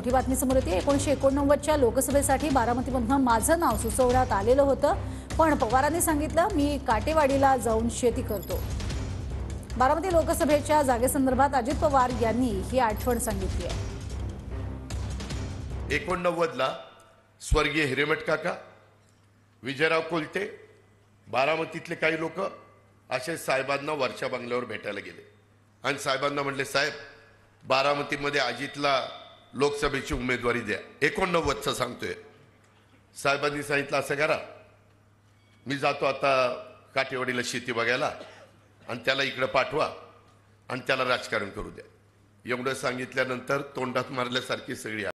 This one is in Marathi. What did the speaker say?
मोठी बातमी समोर येते एकोणीशे एकोणनव्वदच्या लोकसभेसाठी बारामतीमधनं माझं नाव सुचवण्यात आलेलं होतं पण पवारांनी सांगितलं मी काटेवाडीला जाऊन शेती करतो बारामती लोकसभेच्या जागेसंदर्भात अजित पवार यांनी ही आठवण सांगितली आहे एकोणनव्वदला स्वर्गीय हिरेमट काका विजयराव कोलते बारामतीतले काही लोक असे साहेबांना वर्षा बंगल्यावर भेटायला गेले आणि साहेबांना म्हटले साहेब बारामतीमध्ये अजितला लोकसभेची उमेदवारी द्या एकोणनव्वदचं सांगतोय साहेबांनी सांगितलं असं करा मी जातो आता काठेवाडीला शेती बघायला आणि त्याला इकडं पाठवा आणि त्याला राजकारण करू द्या एवढं सांगितल्यानंतर तोंडात मारल्यासारखी सगळी